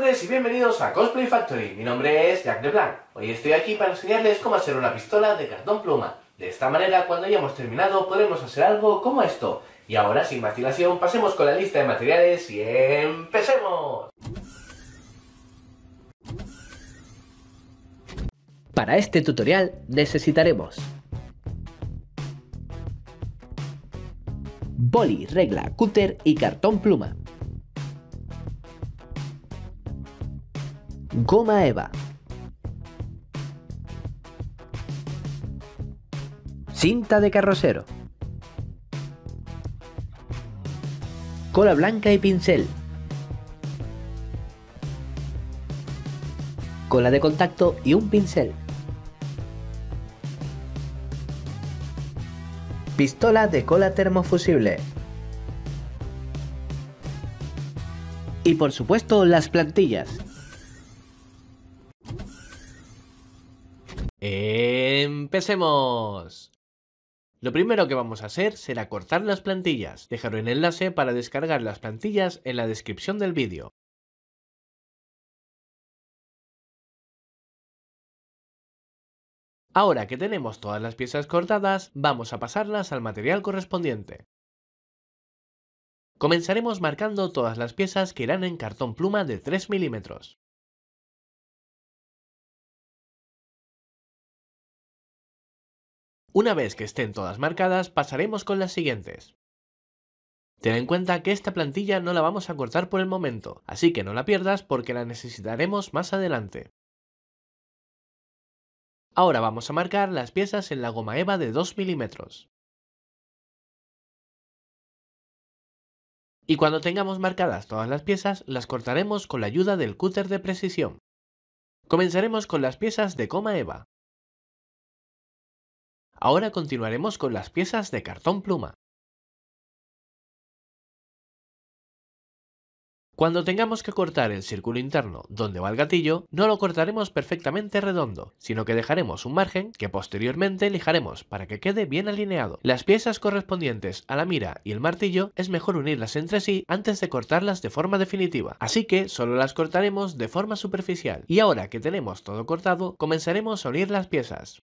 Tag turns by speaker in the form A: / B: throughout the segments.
A: tardes y bienvenidos a Cosplay Factory. Mi nombre es Jack Leblanc. Hoy estoy aquí para enseñarles cómo hacer una pistola de cartón pluma. De esta manera, cuando hayamos terminado, podremos hacer algo como esto. Y ahora, sin vacilación pasemos con la lista de materiales y empecemos. Para este tutorial necesitaremos boli, regla, cúter y cartón pluma. Goma Eva. Cinta de carrocero. Cola blanca y pincel. Cola de contacto y un pincel. Pistola de cola termofusible. Y por supuesto las plantillas. ¡Empecemos! Lo primero que vamos a hacer será cortar las plantillas. Dejaré un enlace para descargar las plantillas en la descripción del vídeo. Ahora que tenemos todas las piezas cortadas, vamos a pasarlas al material correspondiente. Comenzaremos marcando todas las piezas que irán en cartón pluma de 3 milímetros. Una vez que estén todas marcadas, pasaremos con las siguientes. Ten en cuenta que esta plantilla no la vamos a cortar por el momento, así que no la pierdas porque la necesitaremos más adelante. Ahora vamos a marcar las piezas en la goma EVA de 2 milímetros. Y cuando tengamos marcadas todas las piezas, las cortaremos con la ayuda del cúter de precisión. Comenzaremos con las piezas de goma EVA. Ahora continuaremos con las piezas de cartón pluma. Cuando tengamos que cortar el círculo interno donde va el gatillo, no lo cortaremos perfectamente redondo, sino que dejaremos un margen que posteriormente lijaremos para que quede bien alineado. Las piezas correspondientes a la mira y el martillo es mejor unirlas entre sí antes de cortarlas de forma definitiva, así que solo las cortaremos de forma superficial. Y ahora que tenemos todo cortado, comenzaremos a unir las piezas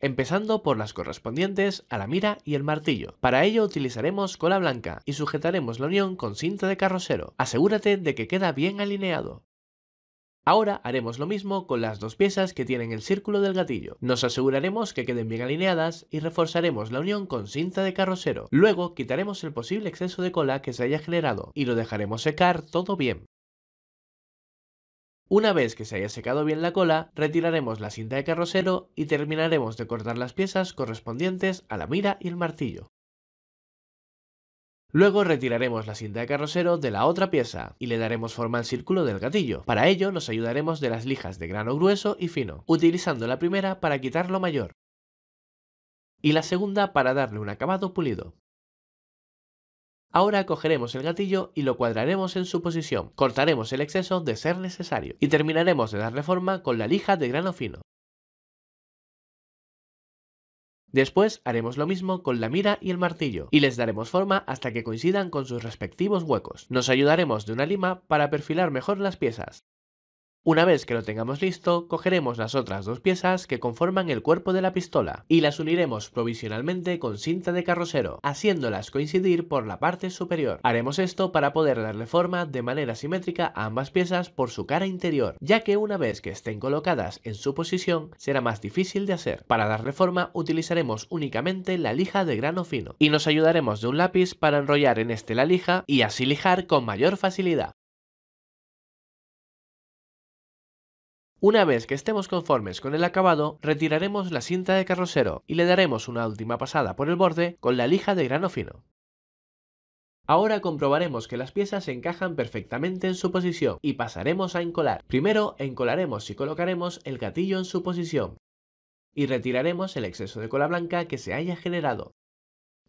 A: empezando por las correspondientes a la mira y el martillo. Para ello utilizaremos cola blanca y sujetaremos la unión con cinta de carrocero. Asegúrate de que queda bien alineado. Ahora haremos lo mismo con las dos piezas que tienen el círculo del gatillo. Nos aseguraremos que queden bien alineadas y reforzaremos la unión con cinta de carrocero. Luego quitaremos el posible exceso de cola que se haya generado y lo dejaremos secar todo bien. Una vez que se haya secado bien la cola, retiraremos la cinta de carrosero y terminaremos de cortar las piezas correspondientes a la mira y el martillo. Luego retiraremos la cinta de carrosero de la otra pieza y le daremos forma al círculo del gatillo. Para ello nos ayudaremos de las lijas de grano grueso y fino, utilizando la primera para quitar lo mayor y la segunda para darle un acabado pulido. Ahora cogeremos el gatillo y lo cuadraremos en su posición, cortaremos el exceso de ser necesario y terminaremos de darle forma con la lija de grano fino. Después haremos lo mismo con la mira y el martillo y les daremos forma hasta que coincidan con sus respectivos huecos. Nos ayudaremos de una lima para perfilar mejor las piezas. Una vez que lo tengamos listo, cogeremos las otras dos piezas que conforman el cuerpo de la pistola y las uniremos provisionalmente con cinta de carrocero, haciéndolas coincidir por la parte superior. Haremos esto para poder darle forma de manera simétrica a ambas piezas por su cara interior, ya que una vez que estén colocadas en su posición será más difícil de hacer. Para darle forma utilizaremos únicamente la lija de grano fino y nos ayudaremos de un lápiz para enrollar en este la lija y así lijar con mayor facilidad. Una vez que estemos conformes con el acabado, retiraremos la cinta de carrocero y le daremos una última pasada por el borde con la lija de grano fino. Ahora comprobaremos que las piezas se encajan perfectamente en su posición y pasaremos a encolar. Primero encolaremos y colocaremos el gatillo en su posición y retiraremos el exceso de cola blanca que se haya generado.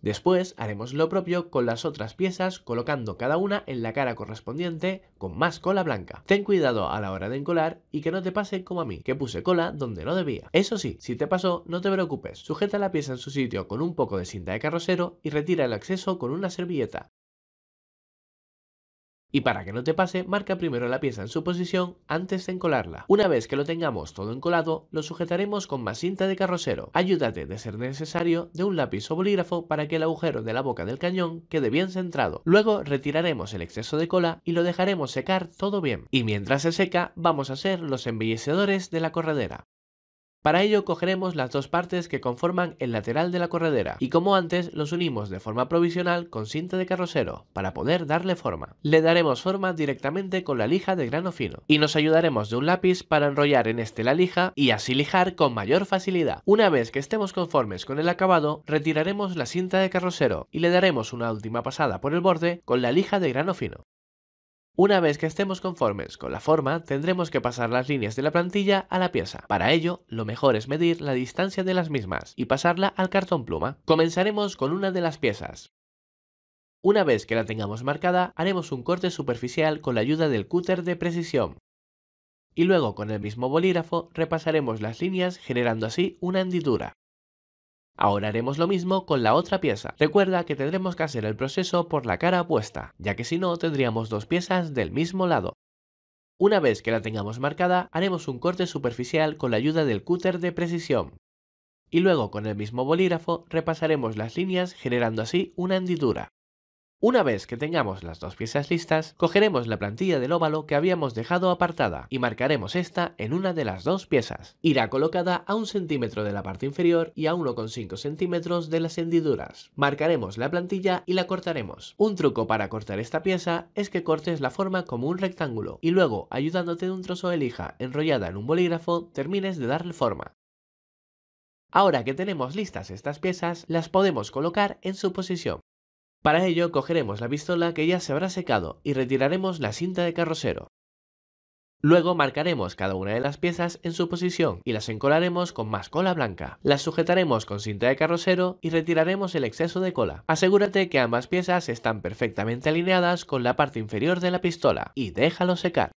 A: Después haremos lo propio con las otras piezas colocando cada una en la cara correspondiente con más cola blanca. Ten cuidado a la hora de encolar y que no te pase como a mí, que puse cola donde no debía. Eso sí, si te pasó no te preocupes, sujeta la pieza en su sitio con un poco de cinta de carrocero y retira el acceso con una servilleta. Y para que no te pase, marca primero la pieza en su posición antes de encolarla. Una vez que lo tengamos todo encolado, lo sujetaremos con más cinta de carrocero. Ayúdate de ser necesario de un lápiz o bolígrafo para que el agujero de la boca del cañón quede bien centrado. Luego retiraremos el exceso de cola y lo dejaremos secar todo bien. Y mientras se seca, vamos a hacer los embellecedores de la corredera. Para ello cogeremos las dos partes que conforman el lateral de la corredera y como antes los unimos de forma provisional con cinta de carrocero para poder darle forma. Le daremos forma directamente con la lija de grano fino y nos ayudaremos de un lápiz para enrollar en este la lija y así lijar con mayor facilidad. Una vez que estemos conformes con el acabado, retiraremos la cinta de carrocero y le daremos una última pasada por el borde con la lija de grano fino. Una vez que estemos conformes con la forma, tendremos que pasar las líneas de la plantilla a la pieza. Para ello, lo mejor es medir la distancia de las mismas y pasarla al cartón pluma. Comenzaremos con una de las piezas. Una vez que la tengamos marcada, haremos un corte superficial con la ayuda del cúter de precisión. Y luego con el mismo bolígrafo repasaremos las líneas generando así una hendidura. Ahora haremos lo mismo con la otra pieza. Recuerda que tendremos que hacer el proceso por la cara opuesta, ya que si no tendríamos dos piezas del mismo lado. Una vez que la tengamos marcada, haremos un corte superficial con la ayuda del cúter de precisión. Y luego con el mismo bolígrafo repasaremos las líneas generando así una hendidura. Una vez que tengamos las dos piezas listas, cogeremos la plantilla del óvalo que habíamos dejado apartada y marcaremos esta en una de las dos piezas. Irá colocada a un centímetro de la parte inferior y a 1,5 centímetros de las hendiduras. Marcaremos la plantilla y la cortaremos. Un truco para cortar esta pieza es que cortes la forma como un rectángulo y luego, ayudándote de un trozo de lija enrollada en un bolígrafo, termines de darle forma. Ahora que tenemos listas estas piezas, las podemos colocar en su posición. Para ello cogeremos la pistola que ya se habrá secado y retiraremos la cinta de carrocero. Luego marcaremos cada una de las piezas en su posición y las encolaremos con más cola blanca. Las sujetaremos con cinta de carrocero y retiraremos el exceso de cola. Asegúrate que ambas piezas están perfectamente alineadas con la parte inferior de la pistola y déjalo secar.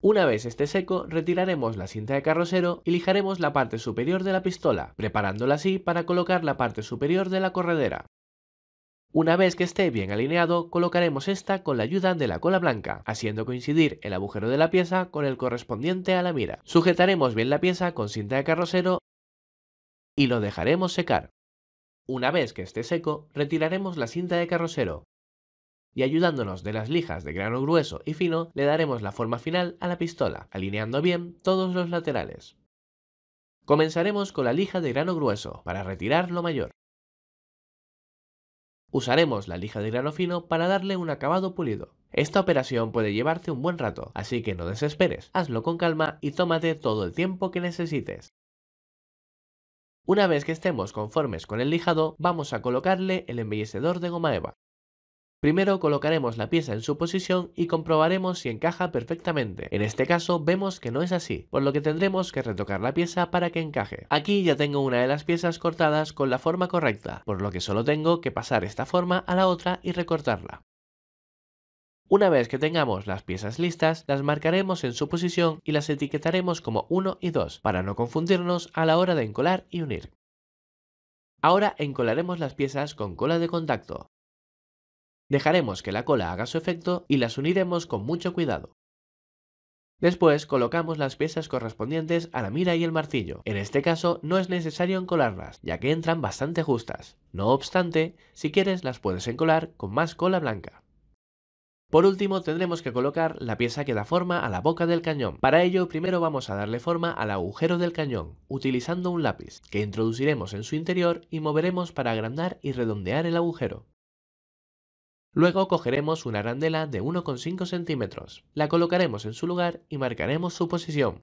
A: Una vez esté seco, retiraremos la cinta de carrocero y lijaremos la parte superior de la pistola, preparándola así para colocar la parte superior de la corredera. Una vez que esté bien alineado, colocaremos esta con la ayuda de la cola blanca, haciendo coincidir el agujero de la pieza con el correspondiente a la mira. Sujetaremos bien la pieza con cinta de carrocero y lo dejaremos secar. Una vez que esté seco, retiraremos la cinta de carrocero y ayudándonos de las lijas de grano grueso y fino, le daremos la forma final a la pistola, alineando bien todos los laterales. Comenzaremos con la lija de grano grueso para retirar lo mayor. Usaremos la lija de grano fino para darle un acabado pulido. Esta operación puede llevarte un buen rato, así que no desesperes, hazlo con calma y tómate todo el tiempo que necesites. Una vez que estemos conformes con el lijado, vamos a colocarle el embellecedor de goma eva. Primero colocaremos la pieza en su posición y comprobaremos si encaja perfectamente. En este caso vemos que no es así, por lo que tendremos que retocar la pieza para que encaje. Aquí ya tengo una de las piezas cortadas con la forma correcta, por lo que solo tengo que pasar esta forma a la otra y recortarla. Una vez que tengamos las piezas listas, las marcaremos en su posición y las etiquetaremos como 1 y 2 para no confundirnos a la hora de encolar y unir. Ahora encolaremos las piezas con cola de contacto. Dejaremos que la cola haga su efecto y las uniremos con mucho cuidado. Después colocamos las piezas correspondientes a la mira y el martillo. En este caso no es necesario encolarlas, ya que entran bastante justas. No obstante, si quieres las puedes encolar con más cola blanca. Por último tendremos que colocar la pieza que da forma a la boca del cañón. Para ello primero vamos a darle forma al agujero del cañón, utilizando un lápiz, que introduciremos en su interior y moveremos para agrandar y redondear el agujero. Luego cogeremos una arandela de 1,5 centímetros, la colocaremos en su lugar y marcaremos su posición.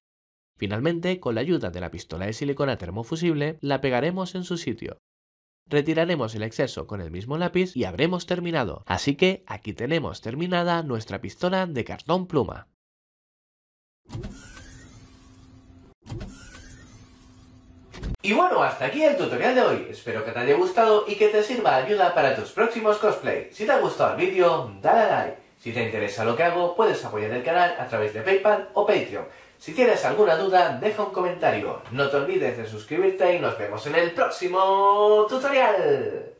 A: Finalmente, con la ayuda de la pistola de silicona termofusible, la pegaremos en su sitio. Retiraremos el exceso con el mismo lápiz y habremos terminado. Así que aquí tenemos terminada nuestra pistola de cartón pluma. Y bueno, hasta aquí el tutorial de hoy. Espero que te haya gustado y que te sirva de ayuda para tus próximos cosplay. Si te ha gustado el vídeo, dale a like. Si te interesa lo que hago, puedes apoyar el canal a través de PayPal o Patreon. Si tienes alguna duda, deja un comentario. No te olvides de suscribirte y nos vemos en el próximo tutorial.